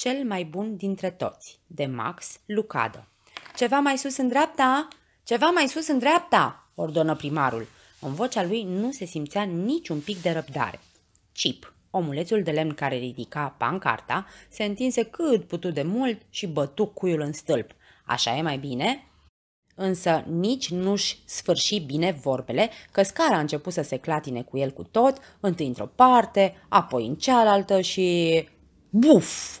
cel mai bun dintre toți, de Max Lucadă. Ceva mai sus în dreapta? Ceva mai sus în dreapta, ordonă primarul. În vocea lui nu se simțea niciun pic de răbdare. Cip, omulețul de lemn care ridica pancarta, se întinse cât putu de mult și bătu cuiul în stâlp. Așa e mai bine? Însă nici nu-și sfârși bine vorbele, că scara a început să se clatine cu el cu tot, întâi într-o parte, apoi în cealaltă și... Buf!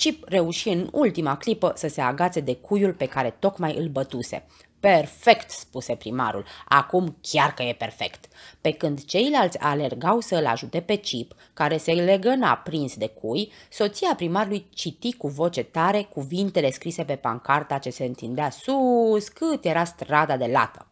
Chip reuși în ultima clipă să se agațe de cuiul pe care tocmai îl bătuse. Perfect, spuse primarul. Acum chiar că e perfect. Pe când ceilalți alergau să îl ajute pe Chip, care se legăna prins de cui, soția primarului citi cu voce tare cuvintele scrise pe pancarta ce se întindea sus cât era strada de lată.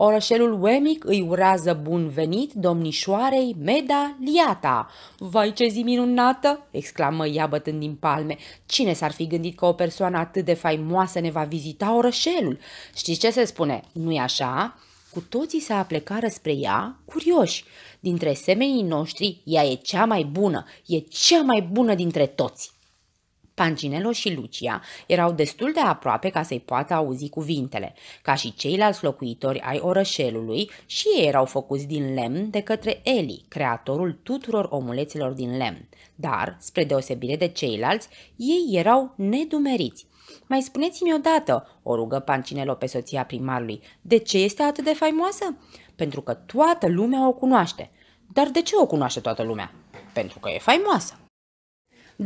Orășelul Wemic îi urează bun venit domnișoarei Meda Liata. Vai ce zi minunată!" exclamă ea bătând din palme. Cine s-ar fi gândit că o persoană atât de faimoasă ne va vizita orășelul? Știți ce se spune, nu-i așa?" Cu toții se aplecară spre ea, curioși. Dintre semenii noștri, ea e cea mai bună, e cea mai bună dintre toți. Pancinelo și Lucia erau destul de aproape ca să-i poată auzi cuvintele. Ca și ceilalți locuitori ai orășelului, și ei erau făcuți din lemn de către Eli, creatorul tuturor omuleților din lemn. Dar, spre deosebire de ceilalți, ei erau nedumeriți. Mai spuneți-mi odată, o rugă Pancinelo pe soția primarului, de ce este atât de faimoasă? Pentru că toată lumea o cunoaște. Dar de ce o cunoaște toată lumea? Pentru că e faimoasă.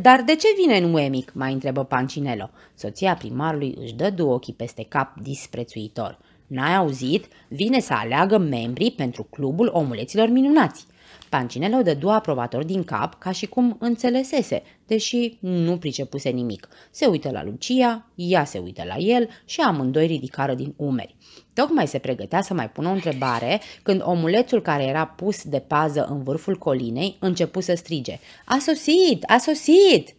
Dar de ce vine Uemic?" mai întrebă Pancinelo, Soția primarului își dă două ochii peste cap disprețuitor. N-ai auzit? Vine să aleagă membrii pentru clubul omuleților minunați de dădu aprobator din cap ca și cum înțelesese, deși nu pricepuse nimic. Se uită la Lucia, ea se uită la el și amândoi ridicară din umeri. Tocmai se pregătea să mai pună o întrebare când omulețul care era pus de pază în vârful colinei începu să strige A sosit! A sosit!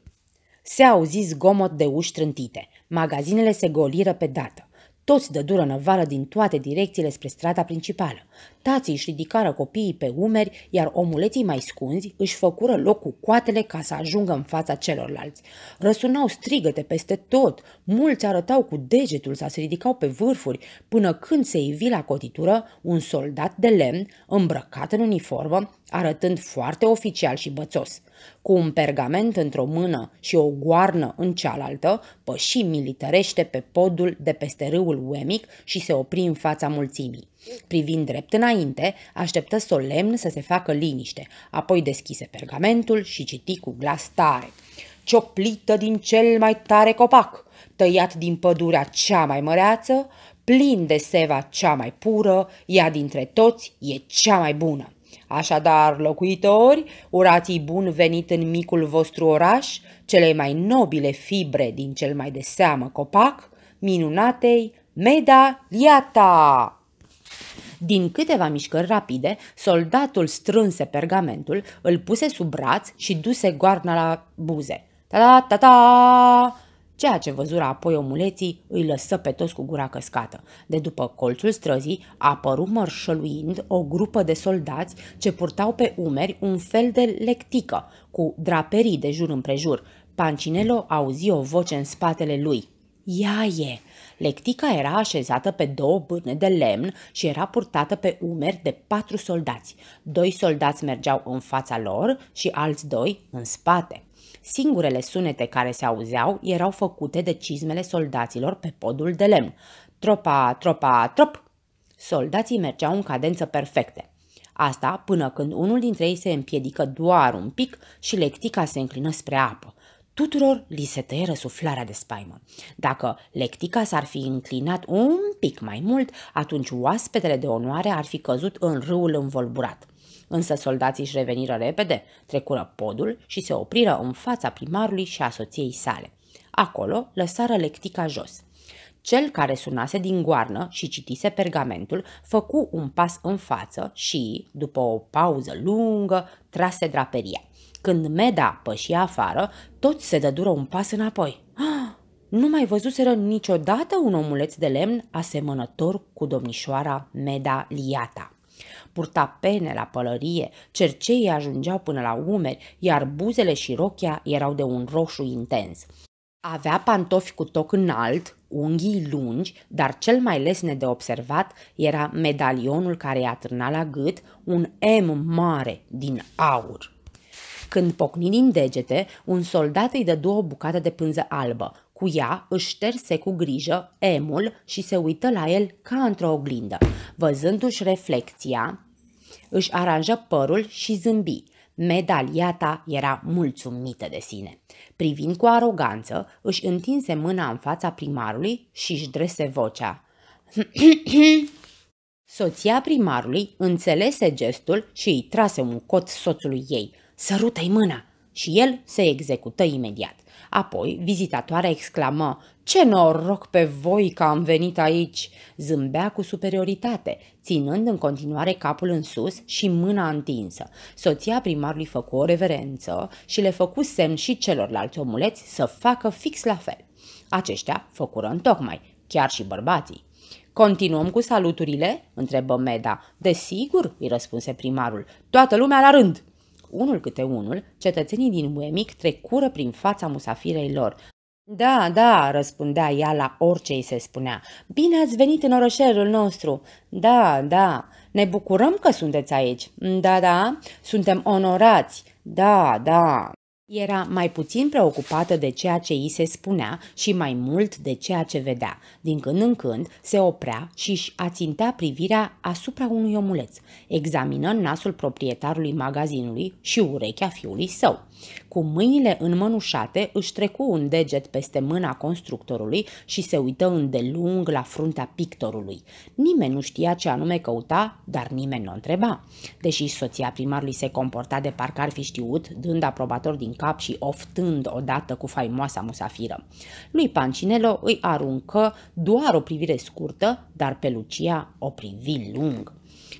Se auzi zgomot de uși trântite. Magazinele se goliră pe dată. Toți dădură năvală din toate direcțiile spre strada principală. Tații își ridicară copiii pe umeri, iar omuleții mai scunzi își făcură loc cu coatele ca să ajungă în fața celorlalți. Răsunau strigăte peste tot, mulți arătau cu degetul sau se ridicau pe vârfuri, până când se ivi la cotitură un soldat de lemn, îmbrăcat în uniformă, arătând foarte oficial și bățos. Cu un pergament într-o mână și o goarnă în cealaltă, păși militărește pe podul de peste râul Uemic și se opri în fața mulțimii. Privind drept înainte, așteptă solemn să se facă liniște, apoi deschise pergamentul și citi cu glas tare. Cioplită din cel mai tare copac, tăiat din pădurea cea mai măreață, plin de seva cea mai pură, ea dintre toți e cea mai bună. Așadar, locuitori, urați bun venit în micul vostru oraș, cele mai nobile fibre din cel mai de seamă copac, minunatei Meda Liata! Din câteva mișcări rapide, soldatul strânse pergamentul, îl puse sub braț și duse goarna la buze. Ta-ta-ta-ta! Ceea ce văzura apoi omuleții îi lăsă pe toți cu gura căscată. De după colțul străzii a apărut mărșăluind o grupă de soldați ce purtau pe umeri un fel de lectică, cu draperii de jur împrejur. Pancinelo auzi o voce în spatele lui. Ia e! Lectica era așezată pe două bâne de lemn și era purtată pe umeri de patru soldați. Doi soldați mergeau în fața lor și alți doi în spate. Singurele sunete care se auzeau erau făcute de cizmele soldaților pe podul de lemn. Tropa, tropa, trop! Soldații mergeau în cadență perfecte. Asta până când unul dintre ei se împiedică doar un pic și lectica se înclină spre apă. Tuturor li se tăieră suflarea de spaimă. Dacă lectica s-ar fi înclinat un pic mai mult, atunci oaspetele de onoare ar fi căzut în râul învolburat. Însă soldații își reveniră repede, trecură podul și se opriră în fața primarului și a soției sale. Acolo lăsară lectica jos. Cel care sunase din goarnă și citise pergamentul făcu un pas în față și, după o pauză lungă, trase draperia. Când Meda păși afară, toți se dădură un pas înapoi. Ah, nu mai văzuseră niciodată un omuleț de lemn asemănător cu domnișoara Meda Liata. Purta pene la pălărie, cerceii ajungeau până la umeri, iar buzele și rochia erau de un roșu intens. Avea pantofi cu toc înalt, unghii lungi, dar cel mai lesne de observat era medalionul care i-a târna la gât un M mare din aur. Când pocni din degete, un soldat îi dădu o bucată de pânză albă. Cu ea își șterse cu grijă emul și se uită la el ca într-o oglindă. Văzându-și reflecția, își aranjă părul și zâmbi. Medaliata era mulțumită de sine. Privind cu aroganță, își întinse mâna în fața primarului și își drese vocea. Soția primarului înțelese gestul și îi trase un cot soțului ei. Sărută-i mâna! Și el se execută imediat. Apoi vizitatoarea exclamă, Ce noroc pe voi că am venit aici!" Zâmbea cu superioritate, ținând în continuare capul în sus și mâna întinsă. Soția primarului făcu o reverență și le făcu semn și celorlalți omuleți să facă fix la fel. Aceștia făcură întocmai, chiar și bărbații. Continuăm cu saluturile?" întrebă Meda. Desigur," îi răspunse primarul. Toată lumea la rând!" unul câte unul, cetățenii din Uemic trecură prin fața musafirei lor. Da, da, răspundea ea la orice îi se spunea. Bine ați venit în orășelul nostru. Da, da, ne bucurăm că sunteți aici. Da, da, suntem onorați. Da, da. Era mai puțin preocupată de ceea ce îi se spunea și mai mult de ceea ce vedea. Din când în când se oprea și își ațintea privirea asupra unui omuleț. examinând nasul proprietarului magazinului și urechea fiului său. Cu mâinile înmănușate își trecu un deget peste mâna constructorului și se uită îndelung la fruntea pictorului. Nimeni nu știa ce anume căuta, dar nimeni nu o întreba. Deși soția primarului se comporta de parcă ar fi știut, dând aprobator din cap și oftând odată cu faimoasa musafiră. Lui Pancinelo îi aruncă doar o privire scurtă, dar pe Lucia o privi lung.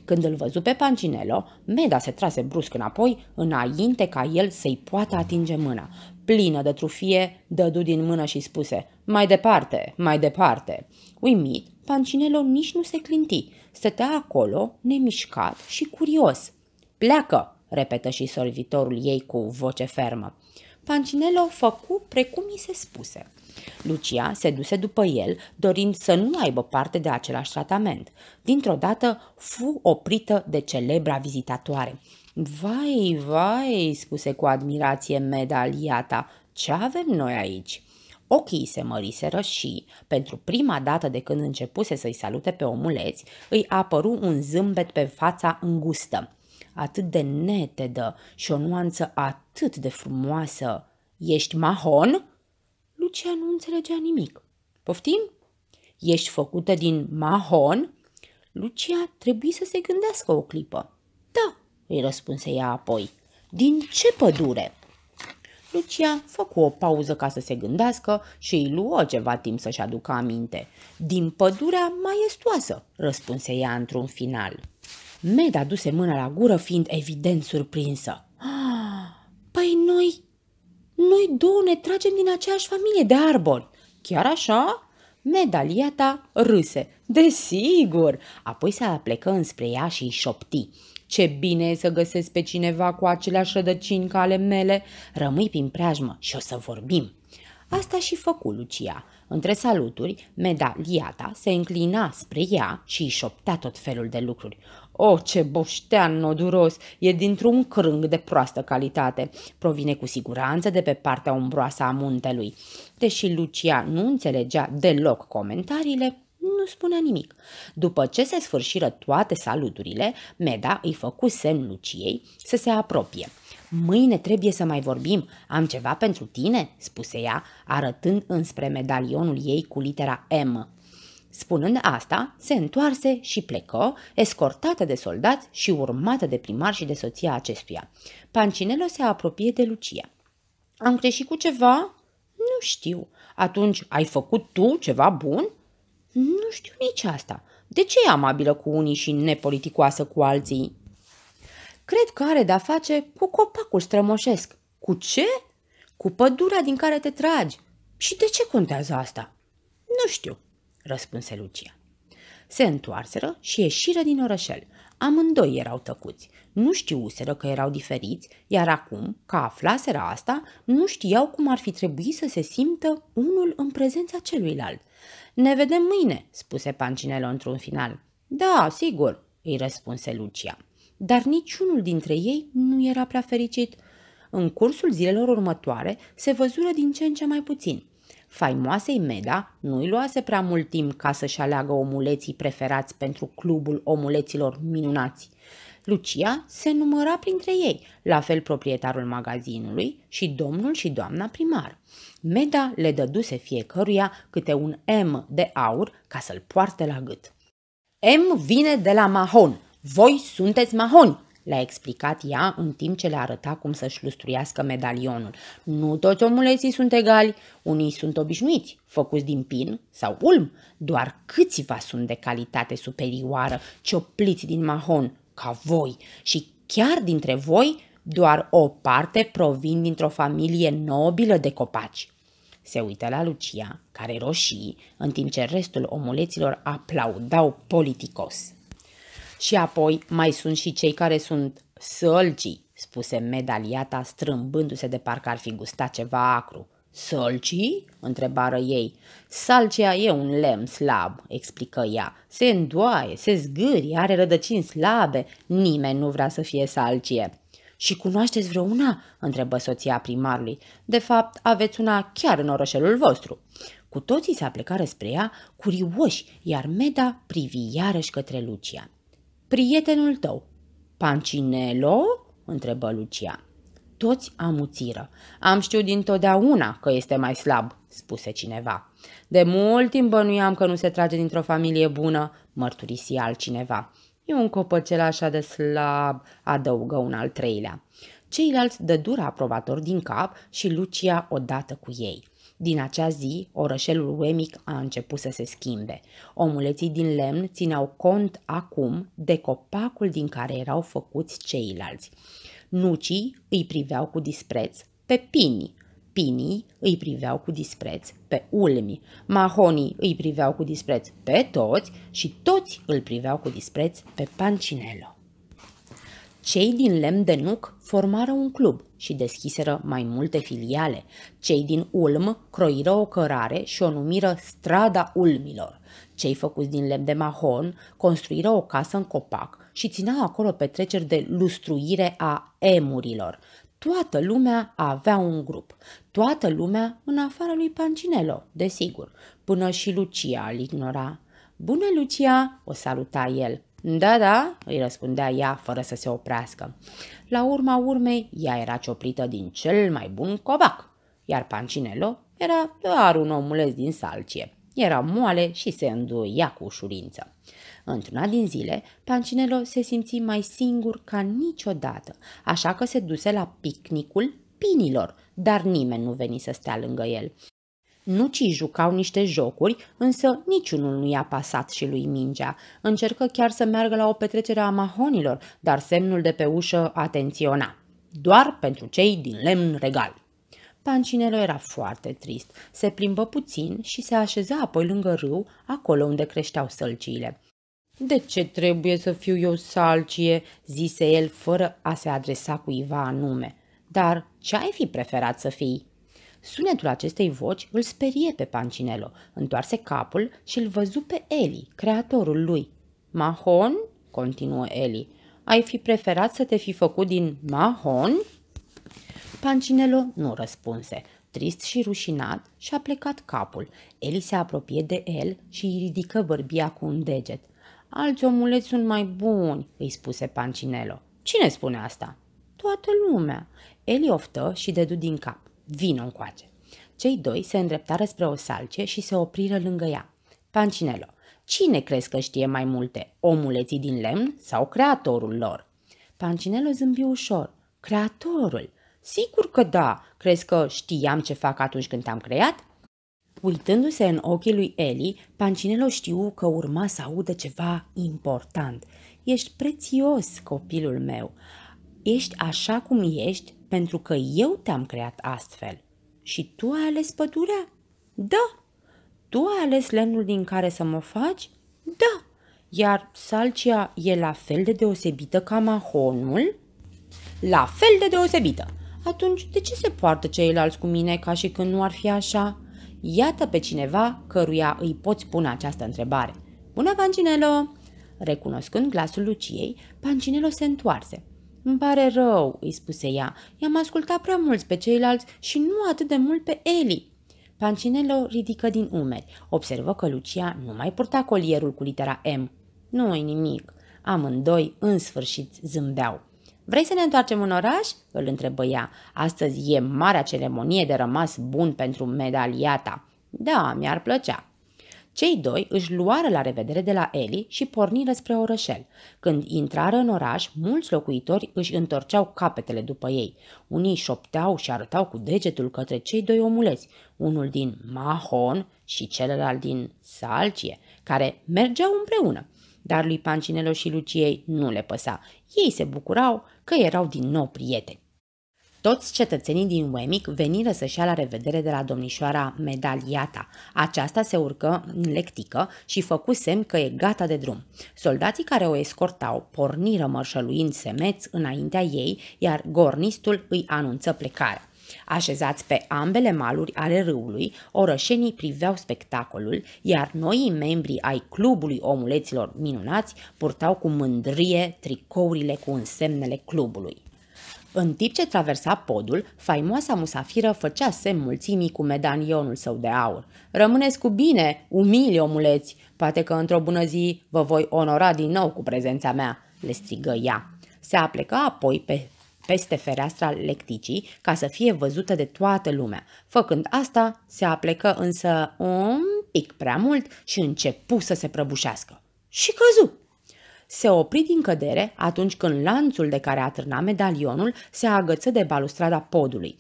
Când îl văzu pe Pancinelo, Meda se trase brusc înapoi, înainte ca el să-i poată atinge mâna. Plină de trufie, dădu din mână și spuse, mai departe, mai departe. Uimit, Pancinelo nici nu se clinti, stătea acolo, nemișcat și curios. Pleacă, repetă și sorvitorul ei cu voce fermă. Pancinelo făcu precum i se spuse. Lucia se duse după el, dorind să nu aibă parte de același tratament. Dintr-o dată fu oprită de celebra vizitatoare. Vai, vai, spuse cu admirație medaliata, ce avem noi aici? Ochii se măriseră și, pentru prima dată de când începuse să-i salute pe omuleți, îi apăru un zâmbet pe fața îngustă atât de netedă și o nuanță atât de frumoasă. Ești mahon? Lucia nu înțelegea nimic. Poftim? Ești făcută din mahon? Lucia trebuie să se gândească o clipă. Da, îi răspunse ea apoi. Din ce pădure? Lucia făcu o pauză ca să se gândească și îi luă ceva timp să-și aducă aminte. Din pădurea maiestoasă, răspunse ea într-un final. Meda duse mâna la gură, fiind evident surprinsă. Ah! Păi noi, noi două ne tragem din aceeași familie de arbori. Chiar așa? Medaliata râse. Desigur! Apoi se plecă înspre ea și îi șopti. Ce bine e să găsesc pe cineva cu aceleași rădăcini ca ale mele. Rămâi prin preajmă și o să vorbim. Asta și făcu Lucia. Între saluturi, medaliata se înclina spre ea și îi șoptea tot felul de lucruri. O, oh, ce boștean noduros! E dintr-un crâng de proastă calitate. Provine cu siguranță de pe partea umbroasă a muntelui. Deși Lucia nu înțelegea deloc comentariile, nu spunea nimic. După ce se sfârșiră toate saluturile, Meda îi făcu semn Luciei să se apropie. Mâine trebuie să mai vorbim. Am ceva pentru tine?" spuse ea, arătând înspre medalionul ei cu litera M. Spunând asta, se întoarse și plecă, escortată de soldați și urmată de primar și de soția acestuia. Pancinelo se apropie de Lucia. Am greșit cu ceva?" Nu știu. Atunci ai făcut tu ceva bun?" Nu știu nici asta. De ce e amabilă cu unii și nepoliticoasă cu alții?" Cred că are de-a face cu copacul strămoșesc." Cu ce?" Cu pădurea din care te tragi." Și de ce contează asta?" Nu știu, răspunse Lucia. Se întoarseră și ieșiră din orășel. Amândoi erau tăcuți. Nu știuseră că erau diferiți, iar acum, ca aflaseră asta, nu știau cum ar fi trebuit să se simtă unul în prezența celuilalt. Ne vedem mâine, spuse Pancinelo într-un final. Da, sigur, îi răspunse Lucia. Dar niciunul dintre ei nu era prea fericit. În cursul zilelor următoare se văzură din ce în ce mai puțin – Faimoasei Meda nu i luase prea mult timp ca să-și aleagă omuleții preferați pentru clubul omuleților minunați. Lucia se număra printre ei, la fel proprietarul magazinului și domnul și doamna primar. Meda le dăduse fiecăruia câte un M de aur ca să-l poarte la gât. M vine de la Mahon. Voi sunteți Mahoni, le-a explicat ea în timp ce le arăta cum să-și lustruiască medalionul. Nu toți omuleții sunt egali, unii sunt obișnuiți, făcuți din pin sau ulm, doar câțiva sunt de calitate superioară, ciopliți din mahon, ca voi, și chiar dintre voi, doar o parte provin dintr-o familie nobilă de copaci. Se uită la Lucia, care roșii, în timp ce restul omuleților aplaudau politicos. Și apoi mai sunt și cei care sunt sălcii, spuse medaliata strâmbându-se de parcă ar fi gustat ceva acru. Sălcii? întrebară ei. Salcea e un lemn slab, explică ea. Se îndoaie, se zgârie, are rădăcini slabe. Nimeni nu vrea să fie salcie. Și cunoașteți vreuna? întrebă soția primarului. De fapt, aveți una chiar în orășelul vostru. Cu toții se aplecară spre ea, curioși, iar Meda privi iarăși către Lucia prietenul tău. Pancinelo? întrebă Lucia. Toți amuțiră. Am știut dintotdeauna că este mai slab, spuse cineva. De mult timp bănuiam că nu se trage dintr-o familie bună, mărturisi altcineva. E un copăcel așa de slab, adăugă un al treilea. Ceilalți dă dura aprobator din cap și Lucia odată cu ei. Din acea zi, orășelul Wemic a început să se schimbe. Omuleții din lemn țineau cont acum de copacul din care erau făcuți ceilalți. Nucii îi priveau cu dispreț pe pinii, pinii îi priveau cu dispreț pe ulmi, mahonii îi priveau cu dispreț pe toți și toți îl priveau cu dispreț pe pancinelo. Cei din lemn de nuc formară un club și deschiseră mai multe filiale. Cei din Ulm croiră o cărare și o numiră Strada Ulmilor. Cei făcuți din lemn de mahon construiră o casă în copac și țineau acolo petreceri de lustruire a emurilor. Toată lumea avea un grup. Toată lumea în afară lui Pancinelo, desigur. Până și Lucia îl ignora. Bună, Lucia!" o saluta el. Da, da, îi răspundea ea fără să se oprească. La urma urmei, ea era cioplită din cel mai bun covac, iar Pancinelo era doar un omuleț din salcie. Era moale și se înduia cu ușurință. Într-una din zile, Pancinelo se simți mai singur ca niciodată, așa că se duse la picnicul pinilor, dar nimeni nu veni să stea lângă el. Nu ci jucau niște jocuri, însă niciunul nu i-a pasat și lui mingea. Încercă chiar să meargă la o petrecere a mahonilor, dar semnul de pe ușă atenționa. Doar pentru cei din lemn regal. Pancinelo era foarte trist. Se plimbă puțin și se așeza apoi lângă râu, acolo unde creșteau sălciile. De ce trebuie să fiu eu salcie?" zise el fără a se adresa cuiva anume. Dar ce ai fi preferat să fii?" Sunetul acestei voci îl sperie pe Pancinelo, întoarse capul și îl văzu pe Eli, creatorul lui. Mahon? continuă Eli. Ai fi preferat să te fi făcut din Mahon? Pancinelo nu răspunse. Trist și rușinat, și-a plecat capul. Eli se apropie de el și îi ridică bărbia cu un deget. Alți omuleți sunt mai buni, îi spuse Pancinelo. Cine spune asta? Toată lumea. Eli oftă și dedu din cap. Vino încoace. Cei doi se îndreptară spre o salcie și se opriră lângă ea. Pancinelo, cine crezi că știe mai multe, omuleții din lemn sau creatorul lor? Pancinelo zâmbi ușor. Creatorul? Sigur că da! Crezi că știam ce fac atunci când am creat? Uitându-se în ochii lui Eli, Pancinelo știu că urma să audă ceva important. Ești prețios, copilul meu. Ești așa cum ești pentru că eu te-am creat astfel. Și tu ai ales pădurea? Da. Tu ai ales lemnul din care să mă faci? Da. Iar salcia e la fel de deosebită ca mahonul? La fel de deosebită. Atunci, de ce se poartă ceilalți cu mine ca și când nu ar fi așa? Iată pe cineva căruia îi poți pune această întrebare. Bună, Pancinelo! Recunoscând glasul Luciei, Pancinelo se întoarse. Îmi pare rău, îi spuse ea. I-am ascultat prea mulți pe ceilalți și nu atât de mult pe Eli. Pancinello ridică din umeri. Observă că Lucia nu mai purta colierul cu litera M. nu e nimic. Amândoi, în sfârșit, zâmbeau. Vrei să ne întoarcem în oraș?" îl întrebă ea. Astăzi e marea ceremonie de rămas bun pentru medaliata." Da, mi-ar plăcea." Cei doi își luară la revedere de la Eli și porniră spre orășel. Când intrară în oraș, mulți locuitori își întorceau capetele după ei. Unii șopteau și arătau cu degetul către cei doi omuleți, unul din Mahon și celălalt din Salcie, care mergeau împreună. Dar lui Pancinelo și Luciei nu le păsa. Ei se bucurau că erau din nou prieteni. Toți cetățenii din Wemic veniră să-și ia la revedere de la domnișoara medaliata. Aceasta se urcă în lectică și făcu semn că e gata de drum. Soldații care o escortau porniră mărșăluind semeț înaintea ei, iar gornistul îi anunță plecarea. Așezați pe ambele maluri ale râului, orășenii priveau spectacolul, iar noii membri ai clubului omuleților minunați purtau cu mândrie tricourile cu însemnele clubului. În timp ce traversa podul, faimoasa musafiră făcea semn mulțimii cu medanionul său de aur. Rămâneți cu bine, umili omuleți! Poate că într-o bună zi vă voi onora din nou cu prezența mea!" le strigă ea. Se aplecă apoi pe peste fereastra lecticii ca să fie văzută de toată lumea. Făcând asta, se aplecă însă un pic prea mult și începu să se prăbușească. Și căzu! se opri din cădere atunci când lanțul de care atârna medalionul se agăță de balustrada podului.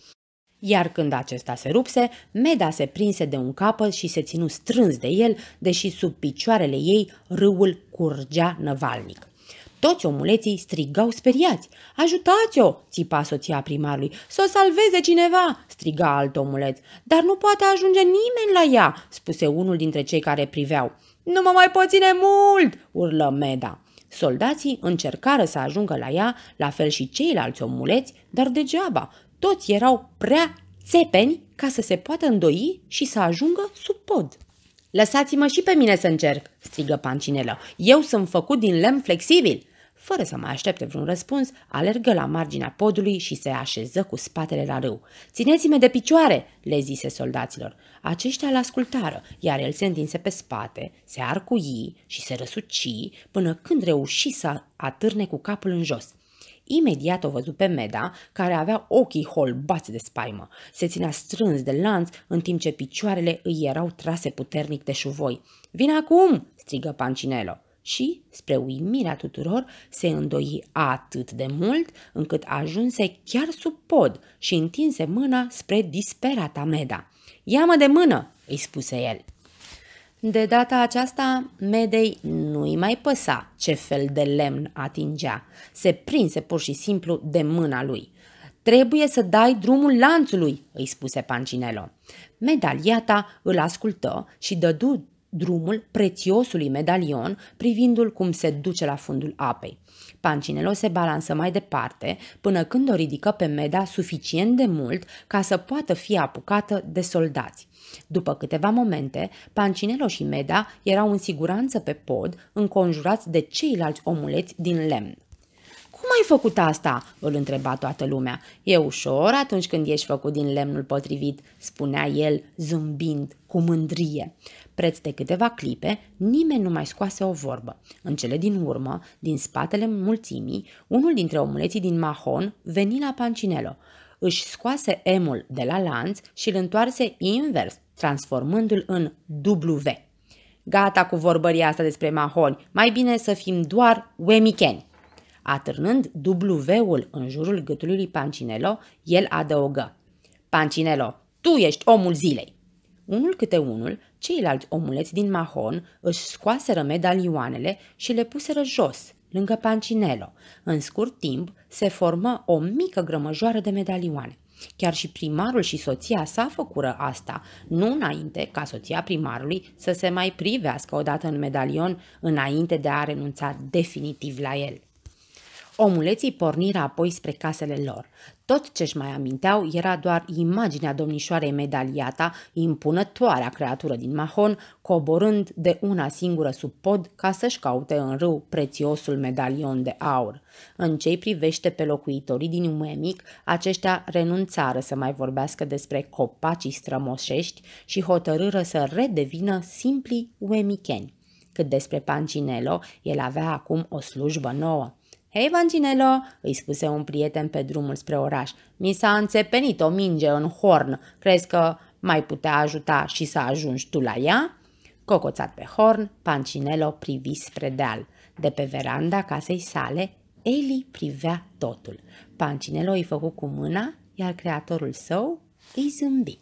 Iar când acesta se rupse, Meda se prinse de un capăt și se ținu strâns de el, deși sub picioarele ei râul curgea năvalnic. Toți omuleții strigau speriați. Ajutați-o!" țipa soția primarului. Să o salveze cineva!" striga alt omuleț. Dar nu poate ajunge nimeni la ea!" spuse unul dintre cei care priveau. Nu mă mai poține mult!" urlă Meda. Soldații încercară să ajungă la ea, la fel și ceilalți omuleți, dar degeaba. Toți erau prea țepeni ca să se poată îndoi și să ajungă sub pod. Lăsați-mă și pe mine să încerc, strigă Pancinelă. Eu sunt făcut din lemn flexibil. Fără să mai aștepte vreun răspuns, alergă la marginea podului și se așeză cu spatele la râu. Țineți-mă de picioare!" le zise soldaților. Aceștia îl ascultară, iar el se întinse pe spate, se arcui și se răsuci până când reuși să atârne cu capul în jos. Imediat o văzut pe Meda, care avea ochii holbați de spaimă. Se ținea strâns de lanț, în timp ce picioarele îi erau trase puternic de șuvoi. Vin acum!" strigă Pancinelo și, spre uimirea tuturor, se îndoi atât de mult încât ajunse chiar sub pod și întinse mâna spre disperata Meda. Ia-mă de mână!" îi spuse el. De data aceasta, Medei nu-i mai păsa ce fel de lemn atingea. Se prinse pur și simplu de mâna lui. Trebuie să dai drumul lanțului, îi spuse Pancinelo. Medaliata îl ascultă și dădu drumul prețiosului medalion, privindu-l cum se duce la fundul apei. Pancinelo se balansă mai departe, până când o ridică pe meda suficient de mult ca să poată fi apucată de soldați. După câteva momente, Pancinelo și Meda erau în siguranță pe pod, înconjurați de ceilalți omuleți din lemn. Ai făcut asta?" îl întreba toată lumea. E ușor atunci când ești făcut din lemnul potrivit," spunea el, zâmbind cu mândrie. Preț de câteva clipe, nimeni nu mai scoase o vorbă. În cele din urmă, din spatele mulțimii, unul dintre omuleții din Mahon veni la Pancinelo. Își scoase emul de la lanț și îl întoarse invers, transformându-l în W. Gata cu vorbăria asta despre mahoni, mai bine să fim doar wemicheni. Atârnând W-ul în jurul gâtului lui Pancinelo, el adăugă. Pancinelo, tu ești omul zilei! Unul câte unul, ceilalți omuleți din mahon își scoaseră medalioanele și le puseră jos, lângă Pancinelo. În scurt timp se formă o mică grămăjoară de medalioane. Chiar și primarul și soția sa făcură asta, nu înainte ca soția primarului să se mai privească odată în medalion înainte de a renunța definitiv la el. Omuleții porniră apoi spre casele lor. Tot ce-și mai aminteau era doar imaginea domnișoarei medaliata, impunătoarea creatură din mahon, coborând de una singură sub pod ca să-și caute în râu prețiosul medalion de aur. În ce privește pe locuitorii din Umemic, aceștia renunțară să mai vorbească despre copacii strămoșești și hotărâră să redevină simpli uemicheni. Cât despre Pancinelo, el avea acum o slujbă nouă. Hei, Vanginelo, îi spuse un prieten pe drumul spre oraș, mi s-a înțepenit o minge în horn, crezi că mai putea ajuta și să ajungi tu la ea? Cocoțat pe horn, Pancinelo privi spre deal. De pe veranda casei sale, Eli privea totul. Pancinelo îi făcu cu mâna, iar creatorul său îi zâmbi.